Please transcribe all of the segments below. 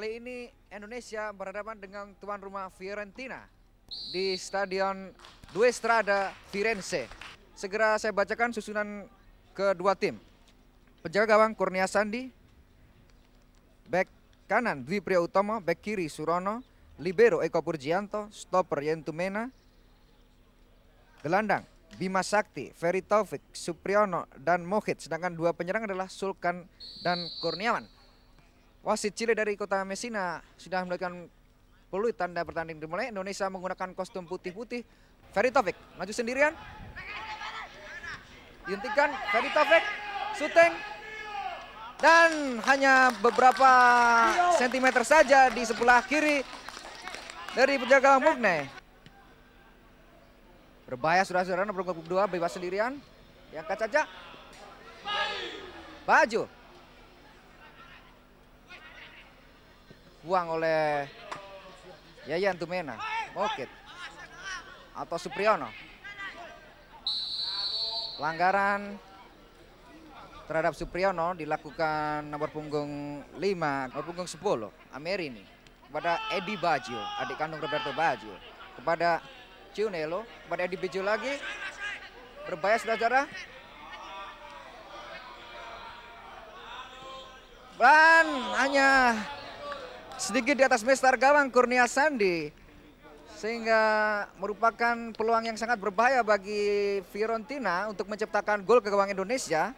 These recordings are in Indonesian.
Kali ini Indonesia berhadapan dengan tuan rumah Fiorentina di Stadion Due Strada Firenze. Segera saya bacakan susunan kedua tim. Penjaga gawang Kurnia Sandi, back kanan Dwi Priya Utomo, back kiri Surono, libero Eko Purjianto, stopper Yentumena, gelandang Bima Sakti, Ferry Taufik, Supriyono, dan Mohit. Sedangkan dua penyerang adalah Sulkan dan Kurniawan. Wasit Chile dari kota Messina sudah melakukan peluit tanda pertandingan dimulai. Indonesia menggunakan kostum putih-putih. Ferry Taufik maju sendirian. Dihentikan Ferry Taufik. Suteng. Dan hanya beberapa sentimeter saja di sebelah kiri dari penjaga Mugne. Berbahaya sudah saudara nomor dua bebas sendirian. Yang kaca saja. Baju. dibuang oleh Yayan Tumena. Mokit. Atau Supriyono. Pelanggaran terhadap Supriyono dilakukan nomor punggung 5, nomor punggung 10, ini Kepada Edi Bajo adik kandung Roberto Bajo Kepada Cunelo, kepada Edi Baggio lagi. Berbahaya sudah jarak. Dan hanya sedikit di atas mistar gawang Kurnia Sandi. Sehingga merupakan peluang yang sangat berbahaya bagi Fiorentina untuk menciptakan gol ke gawang Indonesia.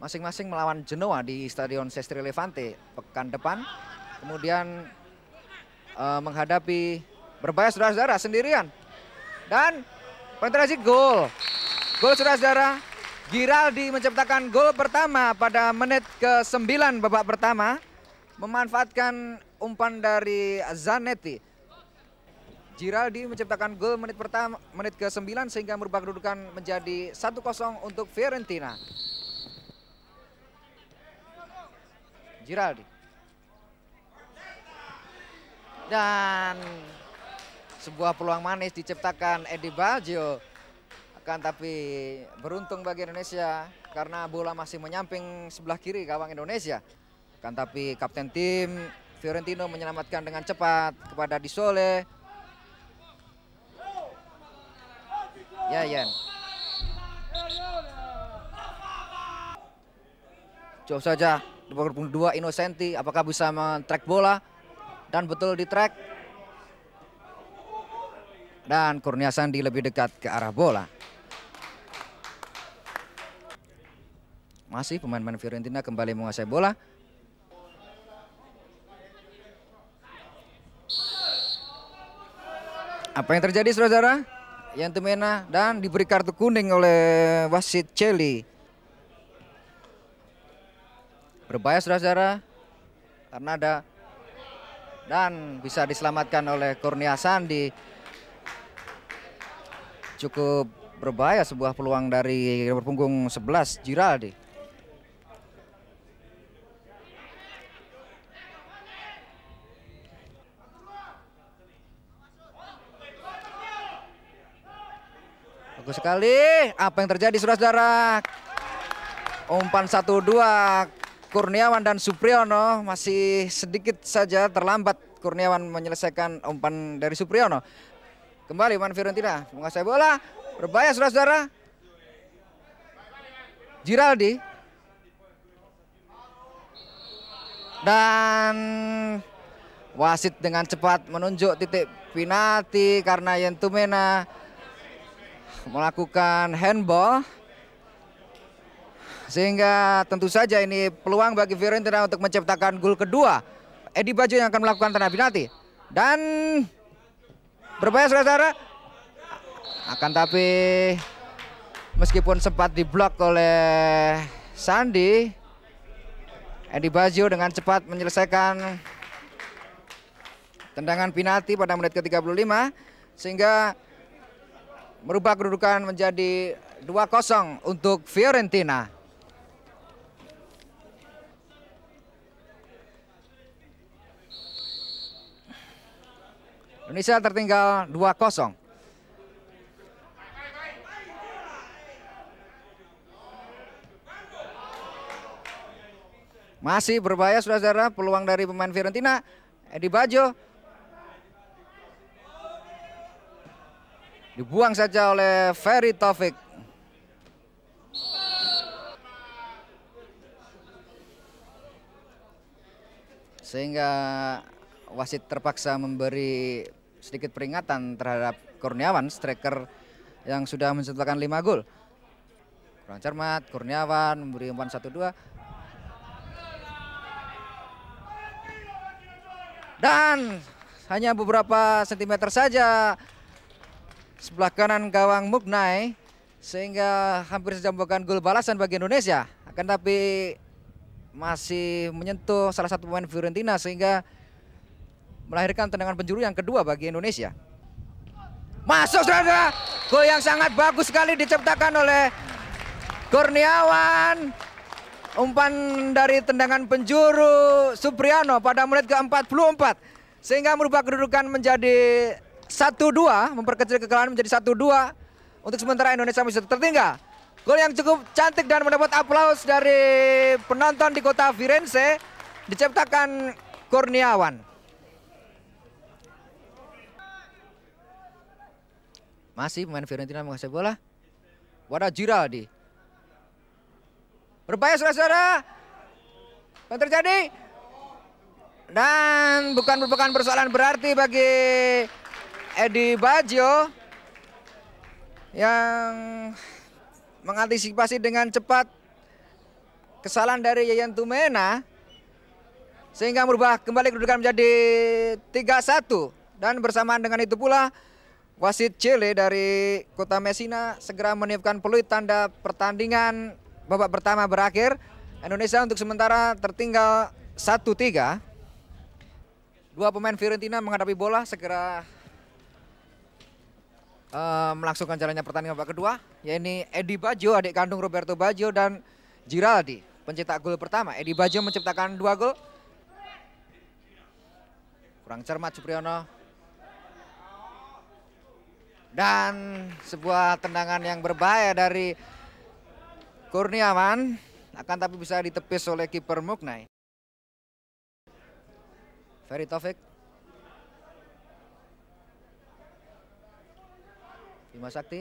Masing-masing melawan Genoa di Stadion Sestri Levante pekan depan. Kemudian uh, menghadapi berbahaya saudara-saudara sendirian. Dan penetrasi gol. Gol saudara-saudara Giraldi menciptakan gol pertama pada menit ke-9 babak pertama. Memanfaatkan umpan dari Zanetti. Giraldi menciptakan gol menit pertama menit ke-9 sehingga merubah kedudukan menjadi 1-0 untuk Fiorentina. Giraldi. Dan sebuah peluang manis diciptakan Edi Baggio kan tapi beruntung bagi Indonesia karena bola masih menyamping sebelah kiri gawang Indonesia. kan tapi kapten tim Fiorentino menyelamatkan dengan cepat kepada Disole. Ya, Yen. Jauh saja di dua Innocenti Inosenti apakah bisa men-track bola dan betul di track dan Kurnia di lebih dekat ke arah bola. Masih pemain-pemain Fiorentina kembali menguasai bola. Apa yang terjadi saudara? temena dan diberi kartu kuning oleh wasit Celi. Berbahaya saudara-saudara karena ada dan bisa diselamatkan oleh Kurnia Sandi. Cukup berbahaya sebuah peluang dari nomor punggung 11 Giraldi. Bagus sekali. Apa yang terjadi saudara-saudara? Umpan satu dua Kurniawan dan Supriyono masih sedikit saja terlambat. Kurniawan menyelesaikan umpan dari Supriyono. Kembali Man Fiorentina. Menguasai bola. Berbahaya saudara-saudara. Giraldi. Dan wasit dengan cepat menunjuk titik penalti karena Yentumena melakukan handball. Sehingga tentu saja ini peluang bagi Fiorentina untuk menciptakan gol kedua. Edi Bajo yang akan melakukan tanda penalti. Dan berbahaya saudara Akan tapi meskipun sempat diblok oleh Sandi. Edi Bajo dengan cepat menyelesaikan tendangan penalti pada menit ke-35. Sehingga merubah kedudukan menjadi 2-0 untuk Fiorentina. Indonesia tertinggal 2-0. Masih berbahaya saudara-saudara peluang dari pemain Fiorentina Edi Bajo Dibuang saja oleh Ferry Taufik. Sehingga wasit terpaksa memberi sedikit peringatan terhadap Kurniawan, striker yang sudah mencetakkan 5 gol. Kurang cermat, Kurniawan memberi umpan 1-2. Dan hanya beberapa sentimeter saja sebelah kanan gawang Mugnai sehingga hampir saja merupakan gol balasan bagi Indonesia. Akan tapi masih menyentuh salah satu pemain Fiorentina sehingga melahirkan tendangan penjuru yang kedua bagi Indonesia. Masuk saudara, gol yang sangat bagus sekali diciptakan oleh Kurniawan. Umpan dari tendangan penjuru Supriano pada menit ke-44 sehingga merubah kedudukan menjadi 1-2, memperkecil kekalahan menjadi 1-2. Untuk sementara Indonesia masih tertinggal. Gol yang cukup cantik dan mendapat aplaus dari penonton di kota Firenze diciptakan Kurniawan. Masih pemain Fiorentina menguasai bola. Wadah Giraldi. Berbahaya saudara-saudara. Apa terjadi. Dan bukan merupakan persoalan berarti bagi Edi Bajo yang mengantisipasi dengan cepat kesalahan dari Yayan Tumena sehingga merubah kembali kedudukan menjadi 3-1 dan bersamaan dengan itu pula wasit Chile dari Kota Messina segera meniupkan peluit tanda pertandingan babak pertama berakhir. Indonesia untuk sementara tertinggal 1-3. Dua pemain Fiorentina menghadapi bola segera uh, melangsungkan jalannya pertandingan babak kedua, yaitu Edi Bajo, adik kandung Roberto Bajo dan Giraldi, pencetak gol pertama. Edi Bajo menciptakan dua gol. Kurang cermat Supriyono. Dan sebuah tendangan yang berbahaya dari Kurniawan akan tapi bisa ditepis oleh kiper Muknai. Ferry Taufik Bima Sakti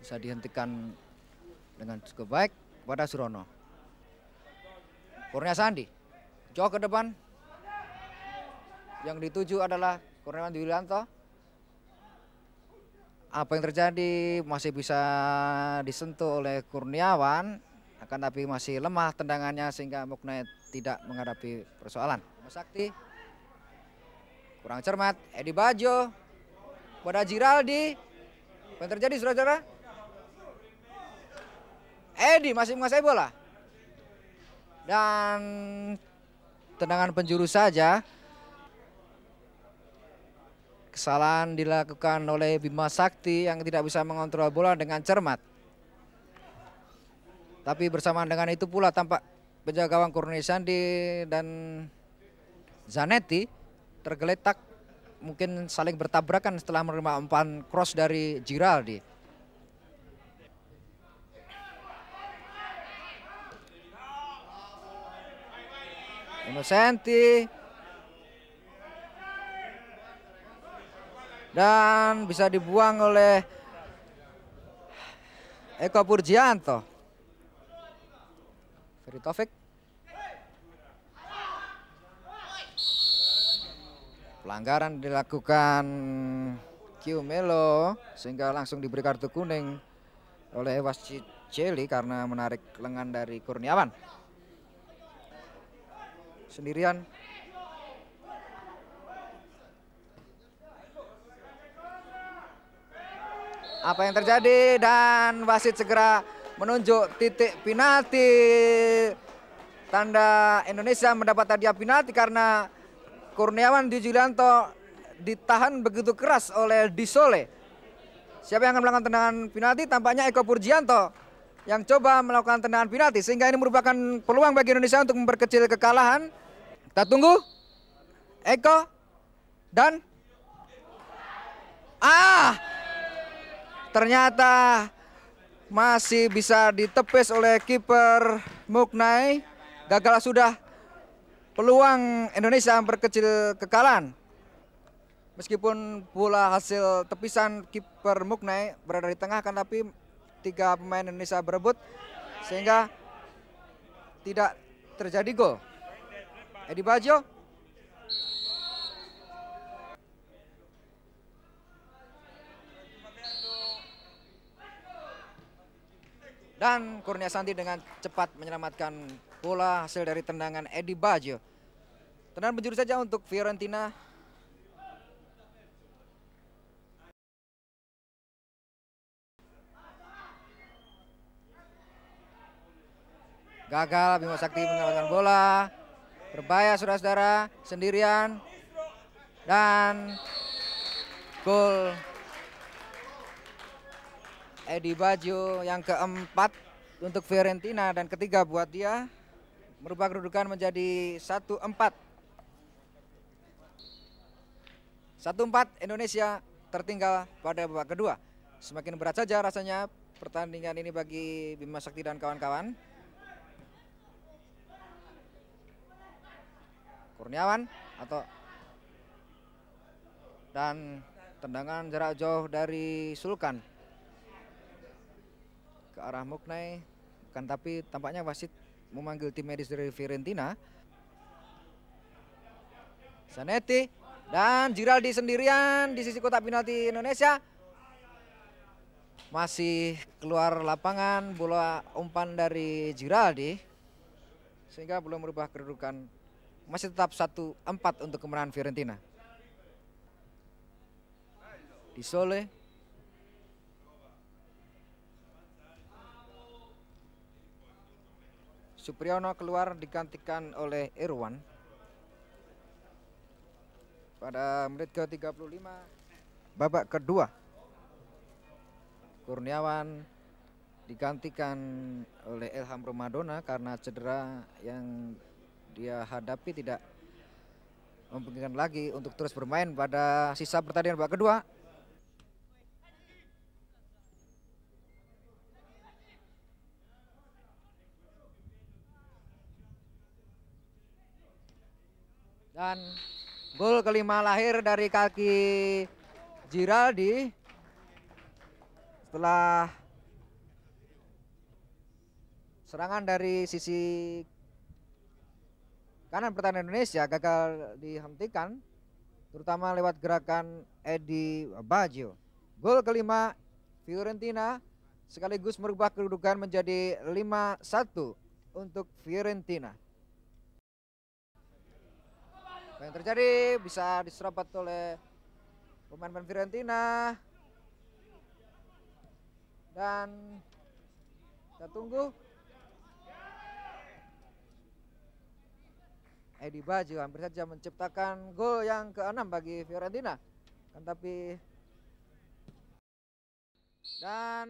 bisa dihentikan dengan cukup baik kepada Surono. Kurnia Sandi jauh ke depan. Yang dituju adalah Kurniawan Yulianto. Apa yang terjadi masih bisa disentuh oleh Kurniawan, akan tapi masih lemah tendangannya sehingga Muknai tidak menghadapi persoalan. Sakti kurang cermat, Edi Bajo pada Giraldi. Apa yang terjadi saudara-saudara? Edi masih menguasai bola. Dan tendangan penjuru saja. Kesalahan dilakukan oleh Bima Sakti yang tidak bisa mengontrol bola dengan cermat. Tapi bersamaan dengan itu pula tampak penjaga gawang Kurnia Sandi dan Zanetti tergeletak mungkin saling bertabrakan setelah menerima umpan cross dari Giraldi. Innocenti. Dan bisa dibuang oleh Eko Purjianto. Ferry Taufik Pelanggaran dilakukan Q Melo sehingga langsung diberi kartu kuning oleh wasit Celi karena menarik lengan dari Kurniawan. Sendirian. Apa yang terjadi dan wasit segera menunjuk titik penalti. Tanda Indonesia mendapat hadiah penalti karena Kurniawan di Julianto ditahan begitu keras oleh Disole. Siapa yang akan melakukan tendangan penalti? Tampaknya Eko Purjianto yang coba melakukan tendangan penalti. Sehingga ini merupakan peluang bagi Indonesia untuk memperkecil kekalahan. Kita tunggu. Eko dan... Ah! Ternyata masih bisa ditepis oleh kiper Muknai. Gagal sudah peluang Indonesia memperkecil kekalahan. Meskipun bola hasil tepisan kiper Muknai berada di tengah kan tapi tiga pemain Indonesia berebut sehingga tidak terjadi gol. Edi Bajo dan Kurnia Santi dengan cepat menyelamatkan bola hasil dari tendangan Edi Bajo. Tendangan penjuru saja untuk Fiorentina. Gagal Bima Sakti mengalahkan bola. Berbahaya saudara-saudara sendirian. Dan gol Edi Bajo yang keempat untuk Fiorentina dan ketiga buat dia merubah kedudukan menjadi 1-4. 1-4 Indonesia tertinggal pada babak kedua. Semakin berat saja rasanya pertandingan ini bagi Bima Sakti dan kawan-kawan. Kurniawan atau dan tendangan jarak jauh dari Sulkan ke arah Muknai bukan tapi tampaknya wasit memanggil tim medis dari Fiorentina. Sanetti dan Giraldi sendirian di sisi kotak penalti Indonesia. Masih keluar lapangan bola umpan dari Giraldi. Sehingga belum merubah kedudukan. Masih tetap 1-4 untuk kemenangan Fiorentina. Di Soleh Supriyono keluar digantikan oleh Irwan. Pada menit ke-35 babak kedua. Kurniawan digantikan oleh Ilham Romadona karena cedera yang dia hadapi tidak memungkinkan lagi untuk terus bermain pada sisa pertandingan babak kedua. Dan gol kelima lahir dari kaki Giraldi. Setelah serangan dari sisi kanan pertahanan Indonesia gagal dihentikan terutama lewat gerakan Edi Baggio. Gol kelima Fiorentina sekaligus merubah kedudukan menjadi 5-1 untuk Fiorentina apa yang terjadi bisa diserapat oleh pemain-pemain Fiorentina dan kita tunggu Edi Baju hampir saja menciptakan gol yang keenam bagi Fiorentina kan tapi dan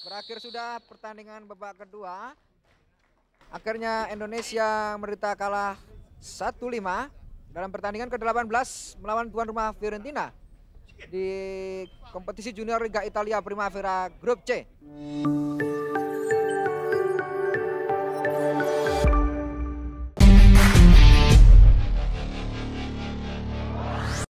berakhir sudah pertandingan babak kedua akhirnya Indonesia merita kalah satu 5 dalam pertandingan ke-18 melawan tuan rumah Fiorentina di kompetisi junior Liga Italia Primavera Grup C.